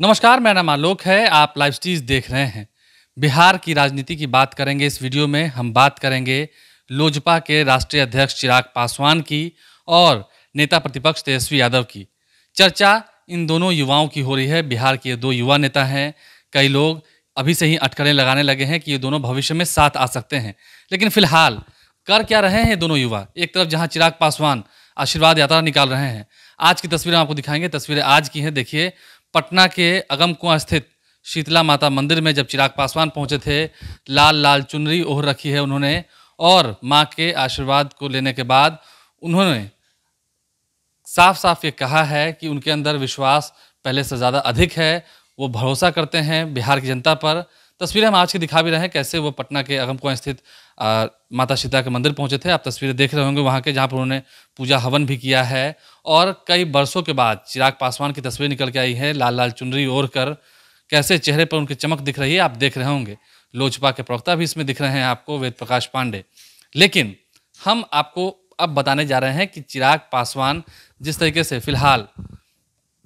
नमस्कार मेरा नाम आलोक है आप लाइव स्टीज देख रहे हैं बिहार की राजनीति की बात करेंगे इस वीडियो में हम बात करेंगे लोजपा के राष्ट्रीय अध्यक्ष चिराग पासवान की और नेता प्रतिपक्ष तेजस्वी यादव की चर्चा इन दोनों युवाओं की हो रही है बिहार के दो युवा नेता हैं कई लोग अभी से ही अटकलें लगाने लगे हैं कि ये दोनों भविष्य में साथ आ सकते हैं लेकिन फिलहाल कर क्या रहे हैं दोनों युवा एक तरफ जहां चिराग पासवान आशीर्वाद यात्रा निकाल रहे हैं आज की तस्वीरें आपको दिखाएंगे तस्वीरें आज की हैं देखिए पटना के अगम कुआं स्थित शीतला माता मंदिर में जब चिराग पासवान पहुंचे थे लाल लाल चुनरी ओह रखी है उन्होंने और माँ के आशीर्वाद को लेने के बाद उन्होंने साफ साफ ये कहा है कि उनके अंदर विश्वास पहले से ज़्यादा अधिक है वो भरोसा करते हैं बिहार की जनता पर तस्वीरें हम आज की दिखा भी रहे हैं कैसे वो पटना के अगम कुआ स्थित आ, माता सीता के मंदिर पहुंचे थे आप तस्वीरें देख रहे होंगे वहाँ के जहाँ पर उन्होंने पूजा हवन भी किया है और कई बरसों के बाद चिराग पासवान की तस्वीर निकल के आई है लाल लाल चुनरी ओढ़ कर कैसे चेहरे पर उनकी चमक दिख रही है आप देख रहे होंगे लोजपा के प्रवक्ता भी इसमें दिख रहे हैं आपको वेद प्रकाश पांडे लेकिन हम आपको अब बताने जा रहे हैं कि चिराग पासवान जिस तरीके से फिलहाल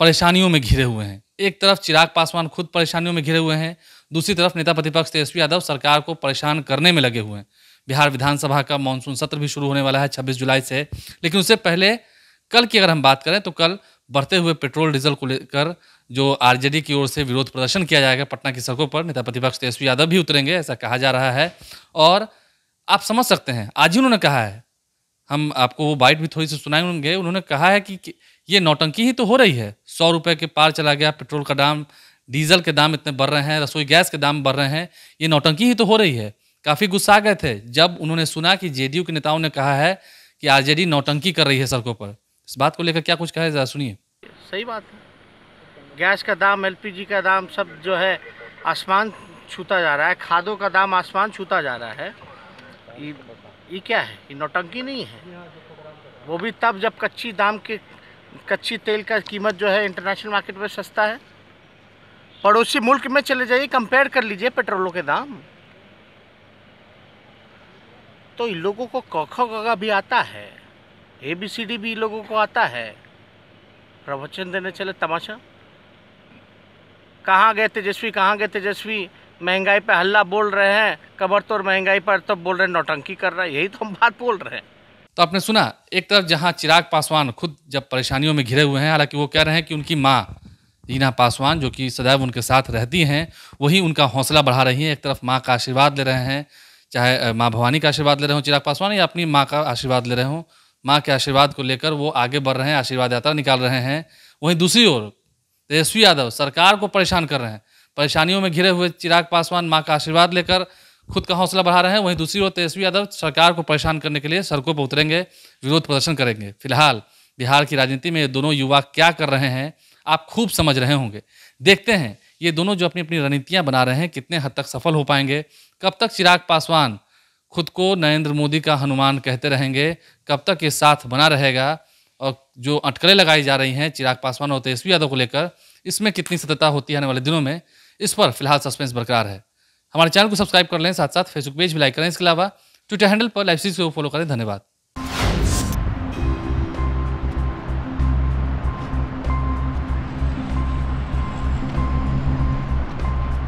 परेशानियों में घिरे हुए हैं एक तरफ चिराग पासवान खुद परेशानियों में घिरे हुए हैं दूसरी तरफ नेता प्रतिपक्ष तेजस्वी यादव सरकार को परेशान करने में लगे हुए हैं बिहार विधानसभा का मानसून सत्र भी शुरू होने वाला है 26 जुलाई से लेकिन उससे पहले कल की अगर हम बात करें तो कल बढ़ते हुए पेट्रोल डीजल को लेकर जो आरजेडी की ओर से विरोध प्रदर्शन किया जाएगा पटना की सड़कों पर नेता प्रतिपक्ष तेजस्वी यादव भी उतरेंगे ऐसा कहा जा रहा है और आप समझ सकते हैं आज ही उन्होंने कहा है हम आपको वो बाइट भी थोड़ी सी सुनाएंगे उन्होंने कहा है कि ये नौटंकी ही तो हो रही है सौ रुपये के पार चला गया पेट्रोल का दाम डीजल के दाम इतने बढ़ रहे हैं रसोई गैस के दाम बढ़ रहे हैं ये नौटंकी ही तो हो रही है काफ़ी गुस्सा गए थे जब उन्होंने सुना कि जेडीयू के नेताओं ने कहा है कि आरजेडी नौटंकी कर रही है सड़कों पर इस बात को लेकर क्या कुछ कहा ज़रा सुनिए सही बात है गैस का दाम एलपीजी का दाम सब जो है आसमान छूता जा रहा है खादों का दाम आसमान छूता जा रहा है ये क्या है ये नौटंकी नहीं है वो भी तब जब कच्ची दाम के कच्ची तेल का कीमत जो है इंटरनेशनल मार्केट में सस्ता है पड़ोसी मुल्क में चले जाइए कंपेयर कर लीजिए पेट्रोलों के दाम तो इन लोगों को कौखा का भी आता है ए बी सी डी भी लोगों को आता है प्रवचन देने चले तमाशा कहाँ गए तेजस्वी कहाँ गए तेजस्वी महंगाई पे हल्ला बोल रहे हैं कबर तोड़ महंगाई पर तो बोल रहे हैं नौटंकी कर रहा है यही तो हम बात बोल रहे हैं तो आपने सुना एक तरफ जहाँ चिराग पासवान खुद जब परेशानियों में घिरे हुए हैं हालांकि वो कह रहे हैं कि उनकी माँ रीना पासवान जो कि सदैव उनके साथ रहती हैं वही उनका हौसला बढ़ा रही हैं एक तरफ माँ का आशीर्वाद ले रहे हैं चाहे माँ भवानी का आशीर्वाद ले रहे हों चिराग पासवान या अपनी माँ का आशीर्वाद ले रहे हों माँ के आशीर्वाद को लेकर वो आगे बढ़ रहे हैं आशीर्वाद यात्रा निकाल रहे हैं वहीं दूसरी ओर तेजस्वी यादव सरकार को परेशान कर रहे हैं परेशानियों में घिरे हुए चिराग पासवान माँ का आशीर्वाद लेकर खुद का हौसला बढ़ा रहे हैं वहीं दूसरी ओर तेजस्वी यादव सरकार को परेशान करने के लिए सड़कों पर उतरेंगे विरोध प्रदर्शन करेंगे फिलहाल बिहार की राजनीति में ये दोनों युवा क्या कर रहे हैं आप खूब समझ रहे होंगे देखते हैं ये दोनों जो अपनी अपनी रणनीतियाँ बना रहे हैं कितने हद तक सफल हो पाएंगे कब तक चिराग पासवान खुद को नरेंद्र मोदी का हनुमान कहते रहेंगे कब तक ये साथ बना रहेगा और जो अटकलें लगाई जा रही हैं चिराग पासवान और तेजस्वी यादव को लेकर इसमें कितनी सत्यता होती है आने वाले दिनों में इस पर फिलहाल सस्पेंस बरकरार है हमारे चैनल को सब्सक्राइब कर लें साथ साथ फेसबुक पेज भी लाइक करें इसके अलावा ट्विटर हैंडल पर लाइव सीज को फॉलो करें धन्यवाद